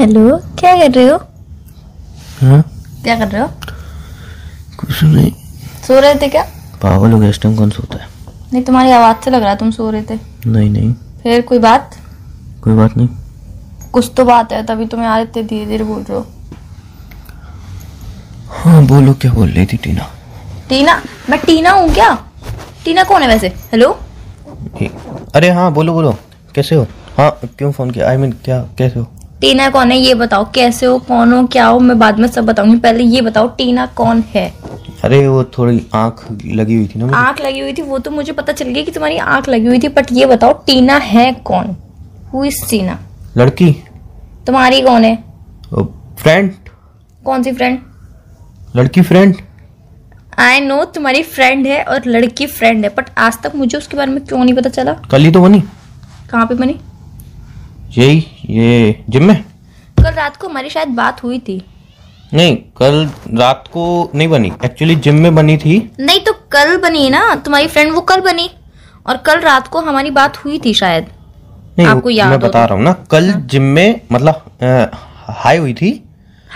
Hello क्या कर रहे हो हाँ क्या कर रहे हो कुछ नहीं सो रहे थे क्या पागल हो गए टाइम कौन सोता है नहीं तुम्हारी आवाज से लग रहा है तुम सो रहे थे नहीं नहीं फिर कोई बात कोई बात नहीं कुछ तो बात है तभी तुम्हें आ रहे थे धीरे धीरे बोल रहे हो हाँ बोलो क्या बोल रही थी टीना टीना मैं टीना हूँ क्या टीना कौन है वैसे हेलो अरे हाँ बोलो बोलो कैसे हो हाँ क्यों फ़ोन किया आई I मीन mean, क्या कैसे हो टीना कौन है ये बताओ कैसे हो कौन हो क्या हो मैं बाद में सब बताऊंगी पहले ये बताओ टीना कौन है अरे वो थोड़ी आंख लगी हुई थी ना आंख लगी हुई थी वो तो मुझे पता चल गया कि तुम्हारी आंख लगी हुई थी बट ये बताओ टीना है कौन हु टीना लड़की तुम्हारी कौन है फ्रेंड कौन सी फ्रेंड लड़की फ्रेंड आई नो तुम्हारी फ्रेंड है और लड़की फ्रेंड है बट आज तक मुझे उसके बारे में क्यों नहीं पता चला कल ही तो बनी कहाँ पे बनी यही ये जिम में कल रात को हमारी शायद बात हुई थी नहीं कल रात को नहीं बनी एक्चुअली जिम में बनी थी नहीं तो कल बनी ना तुम्हारी फ्रेंड वो कल बनी और कल रात को हमारी बात हुई थी शायद नहीं आपको याद मैं बता रहा हूँ ना कल हाँ? जिम में मतलब हाई हुई थी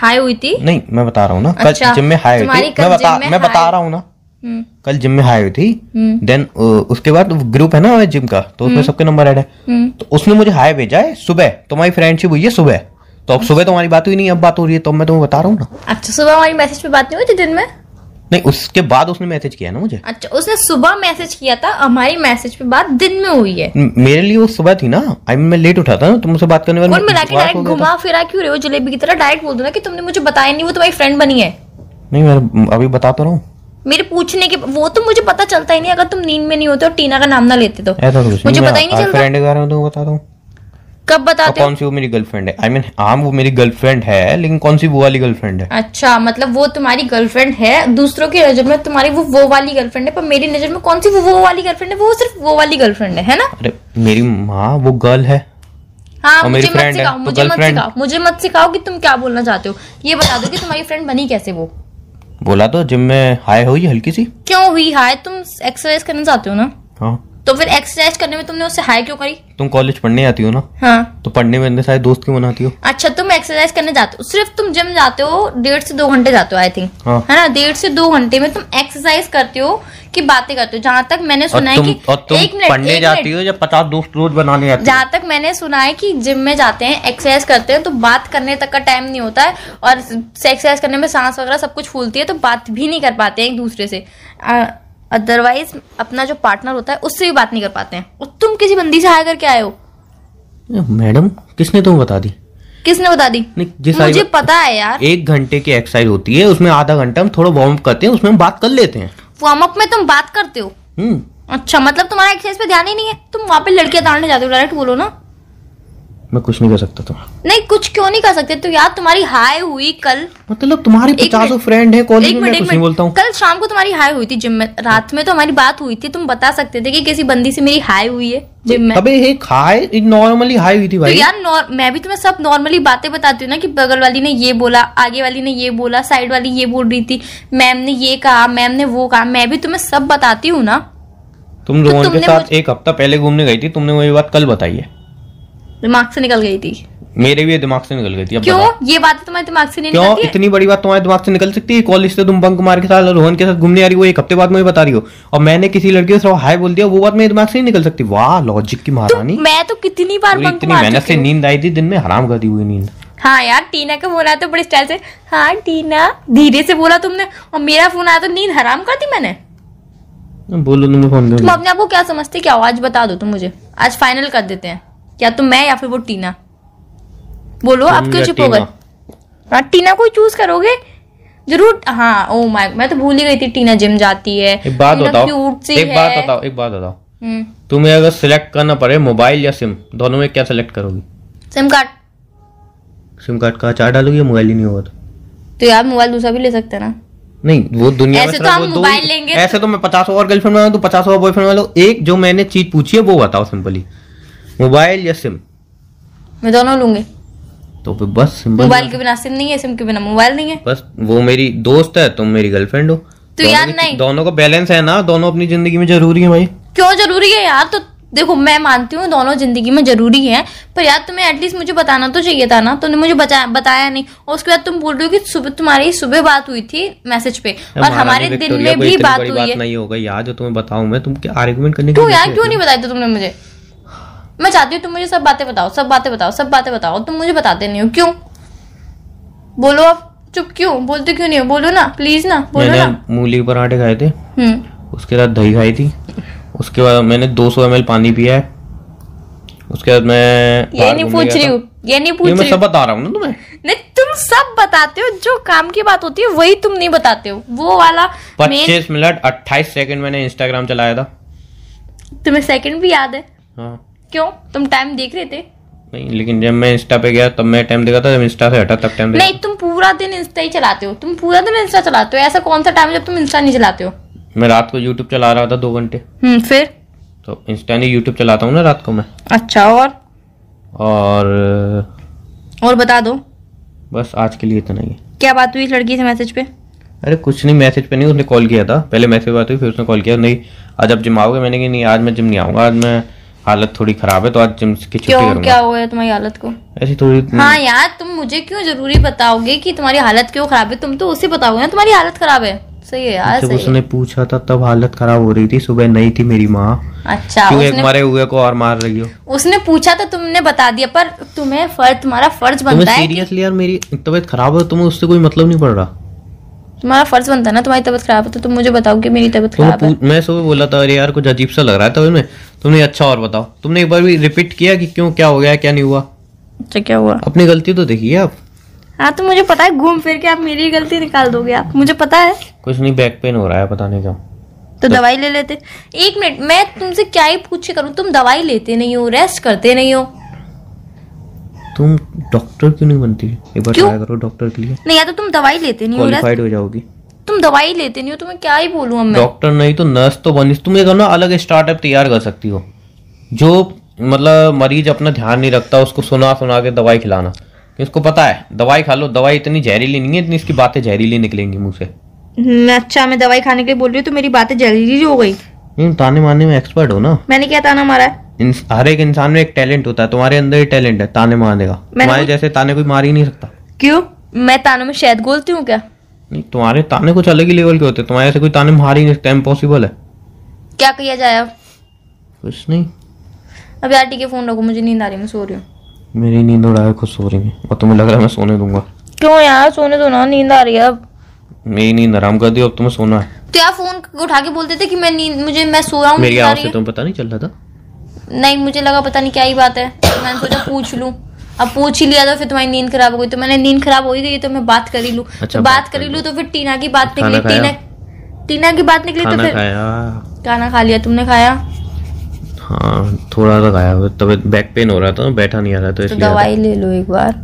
हाई हुई थी नहीं मैं बता रहा हूँ ना अच्छा, कल जिम में हाई हुई थी मैं बता मैं बता रहा हूँ ना हम्म। कल जिम में हाई हुई थी देन हम्म। उसके बाद ग्रुप है ना जिम का तो उसमें हम्म। सबके नंबर ऐड है तो उसने मुझे हाई भेजा है सुबह तुम्हारी तो फ्रेंडशिप हुई है सुबह तो अब सुबह तुम्हारी बात हुई नहीं अब बात हो रही है तो मैं तुम्हें बता रहा हूँ ना अच्छा सुबह हमारी मैसेज पे बात नहीं हुई थी दिन में नहीं उसके बाद उसने मैसेज किया ना मुझे अच्छा उसने सुबह मैसेज किया था हमारी मैसेज पे बात दिन में हुई है मेरे लिए वो सुबह थी ना आई मीन मैं लेट उठा था ना तुमसे तो बात करने वाले घुमा फिरा क्यों रहे हो जलेबी की तरह डायरेक्ट बोल दो ना कि तुमने मुझे बताया नहीं वो तुम्हारी फ्रेंड बनी है नहीं मैं अभी बताता तो रहा हूँ मेरे पूछने के वो तो मुझे पता चलता ही नहीं अगर तुम नींद में नहीं होते और टीना का नाम ना लेते तो मुझे पता ही नहीं फ्रेंड के बारे में तुमको बता दूं कब बताते कौन सी वो मेरी गर्लफ्रेंड है आई मीन mean, हाँ वो मेरी गर्लफ्रेंड है लेकिन कौन सी वो वाली गर्लफ्रेंड है अच्छा मतलब वो तुम्हारी गर्लफ्रेंड है दूसरों की नजर में तुम्हारी वो वो वाली गर्लफ्रेंड है पर मेरी नजर में कौन सी वो वो वाली गर्लफ्रेंड है वो सिर्फ वो वाली गर्लफ्रेंड है ना अरे मेरी माँ वो गर्ल है हाँ मुझे मत सिखाओ तो मुझे मत सिखाओ मुझे मत सिखाओ कि तुम क्या बोलना चाहते हो ये बता दो कि तुम्हारी फ्रेंड बनी कैसे वो बोला तो जिम में हाय हुई हल्की सी क्यों हुई हाय तुम एक्सरसाइज करने जाते हो ना हाँ तो फिर एक्सरसाइज करने में तुमने उससे हाय क्यों करी तुम कॉलेज पढ़ने आती हो ना हाँ तो पढ़ने में सारे दोस्त क्यों बनाती हो अच्छा तुम एक्सरसाइज करने जाते हो सिर्फ तुम जिम जाते हो डेढ़ से दो घंटे जाते हो आई थिंक हाँ। है ना डेढ़ से दो घंटे में तुम एक्सरसाइज करते हो कि बातें करते हो जहाँ तक मैंने सुना है कि और तुम एक मिनट पढ़ने जाती हो या पचास दोस्त रोज बनाने जाते जहाँ तक मैंने सुना है कि जिम में जाते हैं एक्सरसाइज करते हैं तो बात करने तक का टाइम नहीं होता है और एक्सरसाइज करने में सांस वगैरह सब कुछ फूलती है तो बात भी नहीं कर पाते एक दूसरे से अदरवाइज अपना जो पार्टनर होता है उससे भी बात नहीं कर पाते हैं और तुम किसी बंदी से हायर करके आए हो मैडम किसने तुम बता दी किसने बता दी मुझे पता है यार एक घंटे की एक्सरसाइज होती है उसमें आधा घंटा हम थोड़ा वार्म करते हैं उसमें हम बात कर लेते हैं वार्म अप में तुम बात करते हो हम्म। अच्छा मतलब तुम्हारा एक्सरसाइज पे ध्यान ही नहीं है तुम वहाँ पे लड़कियां ताड़ने जाते हो डायरेक्ट बोलो ना मैं कुछ नहीं कर सकता तुम तो। नहीं कुछ क्यों नहीं कर सकते तो यार तुम्हारी हाई हुई कल मतलब तुम्हारी पचासों फ्रेंड है कॉलेज में कुछ नहीं बोलता कल शाम को तुम्हारी हाई हुई थी जिम में रात में तो हमारी बात हुई थी तुम बता सकते थे कि किसी बंदी से मेरी हाई हुई है जिम में अबे एक हाई नॉर्मली हाई हुई थी तो भाई तो यार मैं भी तुम्हें सब नॉर्मली बातें बताती हूँ ना कि बगल वाली ने ये बोला आगे वाली ने ये बोला साइड वाली ये बोल रही थी मैम ने ये कहा मैम ने वो कहा मैं भी तुम्हें सब बताती हूँ ना तुम तो रोहन के साथ एक हफ्ता पहले घूमने गई थी तुमने वही बात कल बताई है दिमाग से निकल गई थी मेरे भी दिमाग से निकल गई थी अब क्यों ये बात तो तुम्हारे दिमाग से नहीं क्यों इतनी बड़ी बात तुम्हारे दिमाग से निकल सकती है कॉलेज से तुम बंक मार के साथ रोहन के साथ घूमने आ रही हो एक हफ्ते बाद मुझे बता रही हो और मैंने किसी लड़की से हाय बोल दिया वो बात मेरे दिमाग से नहीं निकल सकती वाह लॉजिक की तो महारानी मैं तो कितनी बार बंक इतनी मेहनत से नींद आई थी दिन में हराम कर दी हुई नींद हाँ यार टीना का बोला तो बड़े स्टाइल से हाँ टीना धीरे से बोला तुमने और मेरा फोन आया तो नींद हराम कर दी मैंने बोलो तुमने फोन तुम अपने आपको क्या समझते क्या आज बता दो तुम मुझे आज फाइनल कर देते हैं या तो मैं या फिर वो टीना बोलो आप क्यों चुप हो गए टीना हाँ, को चूज करोगे जरूर हाँ ओ oh माय मैं तो भूल ही गई थी टीना जिम जाती है एक बात बताओ एक बात बताओ एक बात बताओ तुम्हें अगर सिलेक्ट करना पड़े मोबाइल या सिम दोनों में क्या सिलेक्ट करोगी सिम कार्ड सिम कार्ड का चार डालोगी मोबाइल ही नहीं होगा तो, तो यार मोबाइल दूसरा भी ले सकते ना नहीं वो दुनिया ऐसे में तो हम मोबाइल लेंगे ऐसे तो मैं पचास और गर्लफ्रेंड वाला तो पचास और बॉयफ्रेंड वाला एक जो मैंने चीज पूछी है वो बताओ सिंपली मोबाइल या सिम मैं दोनों लूंगी तो फिर बस सिंपल मोबाइल के बिना सिम नहीं है सिम के बिना मोबाइल नहीं है बस वो मेरी दोस्त है तुम मेरी गर्लफ्रेंड हो तो यार नहीं दोनों का बैलेंस है ना दोनों अपनी जिंदगी में जरूरी है भाई क्यों जरूरी है यार तो देखो मैं मानती हूँ दोनों जिंदगी में जरूरी है पर यार तुम्हें एटलीस्ट मुझे बताना तो चाहिए था ना तो तुमने मुझे बचा, बताया नहीं और उसके बाद तुम बोल रहे हो कि सुबह तुम्हारी सुबह बात हुई थी मैसेज पे और हमारे दिन में भी बात हुई है नहीं होगा यार जो तुम्हें बताऊं मैं तुम क्या आर्ग्यूमेंट करने क्यों यार क्यों नहीं बताया था तुमने मुझे मैं चाहती हूँ तुम मुझे सब बातें बताओ सब बातें बताओ सब बातें बताओ तुम मुझे बताते नहीं हो क्यों बोलो आप चुप क्यों बोलते क्यों नहीं हो बोलो ना प्लीज ना बोलो मैंने ना मूली के पराठे खाए थे हम्म। उसके बाद दही खाई थी उसके बाद मैंने 200 सौ पानी पिया है उसके बाद मैं ये नहीं पूछ रही हूँ ये नहीं पूछ रही सब बता रहा हूँ ना तुम्हें नहीं तुम सब बताते हो जो काम की बात होती है वही तुम नहीं बताते हो वो वाला पच्चीस मिनट अट्ठाईस सेकंड मैंने इंस्टाग्राम चलाया था तुम्हें सेकंड भी याद है हाँ क्यों तुम टाइम देख रहे थे नहीं लेकिन जब मैं इंस्टा पे गया तब मैं टाइम देखा था जब इंस्टा से हटा तब टाइम नहीं तुम पूरा दिन इंस्टा ही चलाते हो तुम पूरा दिन इंस्टा चलाते हो ऐसा कौन सा टाइम है जब तुम इंस्टा नहीं चलाते हो मैं रात को यूट्यूब चला रहा था दो घंटे हम्म, फिर तो इंस्टा नहीं यूट्यूब चलाता हूँ ना रात को मैं अच्छा और और और बता दो बस आज के लिए इतना ही क्या बात हुई इस लड़की से मैसेज पे अरे कुछ नहीं मैसेज पे नहीं उसने कॉल किया था पहले मैसेज बात हुई फिर उसने कॉल किया नहीं आज आप जिम आओगे मैंने कहा नहीं आज मैं जिम नहीं आऊँगा आज मैं हालत थोड़ी खराब है तो आज जिम की छुट्टी क्यों क्या हुआ है तुम्हारी हालत को ऐसी थोड़ी हाँ यार तुम मुझे क्यों जरूरी बताओगे कि तुम्हारी हालत क्यों खराब है तुम तो उसे बताओगे ना तुम्हारी हालत खराब है सही है यार जब उसने पूछा था तब हालत खराब हो रही थी सुबह नई थी मेरी माँ अच्छा क्यों एक मारे हुए को और मार रही हो उसने पूछा तो तुमने बता दिया पर तुम्हें फर्ज तुम्हारा फर्ज बनता है सीरियसली यार मेरी तबीयत खराब है तो तुम्हें उससे कोई मतलब नहीं पड़ रहा तुम्हारा फर्ज बनता है ना तुम्हारी तबियत खराब है तो तुम मुझे बताओ कि मेरी तबियत खराब है मैं सुबह बोला था अरे यार कुछ अजीब सा लग रहा था तुम्हें तुमने अच्छा और बताओ तुमने एक बार भी रिपीट किया कि क्यों क्या हो गया क्या नहीं हुआ अच्छा क्या हुआ अपनी गलती तो देखी आप हाँ तो मुझे पता है घूम फिर के आप मेरी गलती निकाल दोगे आप मुझे पता है कुछ नहीं बैक पेन हो रहा है पता नहीं क्या तो, तो दवाई ले लेते एक मिनट मैं तुमसे क्या ही पूछे करूँ तुम दवाई लेते नहीं हो रेस्ट करते नहीं हो तुम डॉक्टर क्यों नहीं बनती एक बार ट्राई करो डॉक्टर के लिए नहीं या तो तुम दवाई लेते नहीं क्वालिफाइड हो जाओगी तुम दवाई लेते नहीं हो तुम्हें क्या ही बोलूँ मैं डॉक्टर नहीं तो नर्स तो बनी तुम ये करो ना अलग स्टार्टअप तैयार कर सकती हो जो मतलब मरीज अपना ध्यान नहीं रखता उसको सुना सुना के दवाई खिलाना इसको पता है दवाई खा लो दवाई इतनी जहरीली नहीं है इतनी इसकी बातें जहरीली निकलेंगी मुँह से हम्म, अच्छा मैं दवाई खाने के लिए बोल रही हूँ तो मेरी बातें जहरीली हो गई ताने मारने में एक्सपर्ट हो ना मैंने क्या ताना मारा है हर एक इंसान में एक टैलेंट होता है तुम्हारे अंदर ही टैलेंट है ताने मारने का तुम्हारे जैसे ताने कोई मार ही नहीं सकता क्यों मैं तानों में शायद बोलती हूँ क्या नहीं तुम्हारे ताने कुछ अलग ही लेवल के होते हैं तुम्हारे से कोई ताने मार ही नहीं सकता इम्पॉसिबल है क्या किया जाए अब कुछ नहीं अब यार ठीक है फोन रखो मुझे नींद आ रही मैं सो रही हूँ मेरी नींद उड़ा है खुद सो रही है और तुम्हें लग रहा है मैं सोने दूंगा क्यों यार सोने दो ना नींद आ रही है अब मेरी नींद आराम कर दी अब तुम्हें सोना है तो यार फोन उठा के बोलते थे कि मैं नींद मुझे मैं सो रहा हूँ मेरी आवाज़ से तुम्हें पता नहीं चल रहा था नहीं मुझे लगा पता नहीं क्या ही बात है मैंने सोचा पूछ लूँ अब पूछ ही लिया तो फिर तुम्हारी नींद खराब हो गई तो मैंने नींद खराब हो ही गई तो मैं बात कर ही लूँ अच्छा, तो बात कर ही लूँ तो फिर टीना की बात निकली टीना टीना की बात निकली तो फिर खाना खा लिया तुमने खाया हाँ थोड़ा सा खाया तबियत बैक पेन हो रहा था बैठा नहीं आ रहा तो इसलिए दवाई ले लो एक बार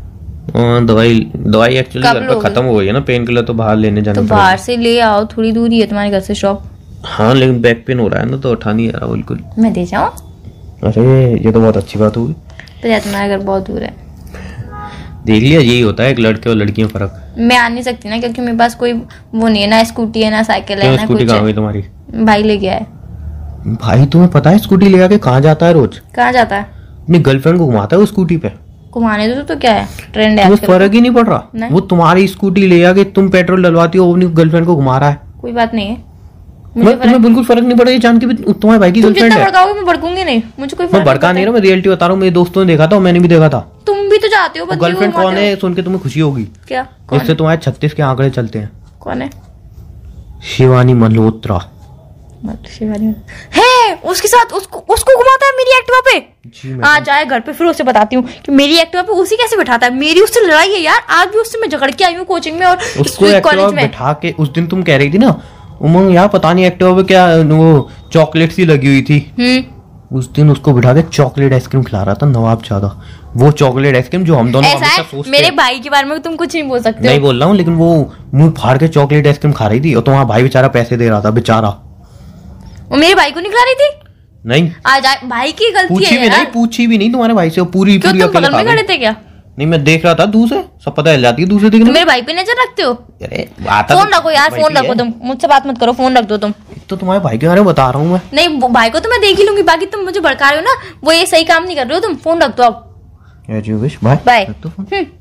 हाँ, दवाई दवाई एक्चुअली घर पर खत्म हो गई है ना पेन किलर तो बाहर लेने जाना तो बाहर से ले आओ थोड़ी दूरी है तुम्हारे घर से शॉप हाँ लेकिन बैक पेन हो रहा है ना तो उठा नहीं आ रहा बिल्कुल मैं दे जाऊँ अरे अच्छा, ये तो बहुत अच्छी बात होगी प्रयत्न अगर बहुत दूर है देख लिया यही होता है एक लड़के और लड़की में फर्क मैं आ नहीं सकती ना क्योंकि मेरे पास कोई वो नहीं है ना स्कूटी है ना साइकिल है ना स्कूटी कहाँ गई तुम्हारी भाई ले गया है भाई तुम्हें पता है स्कूटी ले आके कहाँ जाता है रोज कहाँ जाता है अपनी गर्लफ्रेंड को घुमाता है स्कूटी पे घुमाने दो तो, तो क्या है ट्रेंड है फर्क ही नहीं पड़ रहा वो तुम्हारी स्कूटी ले आके तुम पेट्रोल डलवाती हो अपनी गर्लफ्रेंड को घुमा रहा है कोई बात नहीं है तुम्हें बिल्कुल फर्क नहीं पड़ा ये जान के भी तुम्हारे भाई की गर्लफ्रेंड है भड़काओगे मैं भड़कूंगी नहीं मुझे कोई मैं भड़का नहीं रहा मैं रियलिटी बता रहा हूँ मेरे दोस्तों ने देखा था मैंने भी देखा था तुम भी तो जाते हो गर्लफ्रेंड कौन है सुन के तुम्हें खुशी होगी क्या इससे तुम्हारे छत्तीस के आंकड़े चलते हैं कौन है शिवानी मल्होत्रा शिवानी है उसके साथ उसको उसको घुमाता है मेरी एक्टिवा पे आ जाए घर पे फिर उसे बताती हूँ कि मेरी एक्टिवा पे उसी कैसे बैठाता है मेरी उससे लड़ाई है यार आज भी उससे मैं झगड़ के आई हूँ कोचिंग में और उसको कॉलेज में बैठा के उस दिन तुम कह रही थी ना उमंग यहाँ पता नहीं एक्टिव क्या वो चॉकलेट सी लगी हुई थी हम्म। उस दिन उसको बिठा के चॉकलेट आइसक्रीम खिला रहा था नवाब ज्यादा वो चॉकलेट आइसक्रीम जो हम दोनों हमेशा सोचते मेरे भाई के बारे में तुम कुछ नहीं बोल सकते नहीं बोल रहा हूँ लेकिन वो मुंह फाड़ के चॉकलेट आइसक्रीम खा रही थी और तुम्हारा तो भाई बेचारा पैसे दे रहा था बेचारा वो मेरे भाई को नहीं खिला रही थी नहीं आज भाई की गलती पूछी है भी नहीं पूछी भी नहीं तुम्हारे भाई से पूरी पूरी तुम बगल में थे क्या नहीं मैं देख रहा था दूसरे सब पता चल जाती है दूसरे देखने मेरे भाई पे नजर रखते हो अरे फोन तो रखो यार फोन रखो तुम मुझसे बात मत करो फोन रख दो तुम तो तुम्हारे भाई के बारे में बता रहा हूँ मैं नहीं भाई को तो मैं देख ही लूंगी बाकी तुम मुझे भड़का रहे हो ना वो ये सही काम नहीं कर रहे हो तुम फोन रख दो अब बाय बाय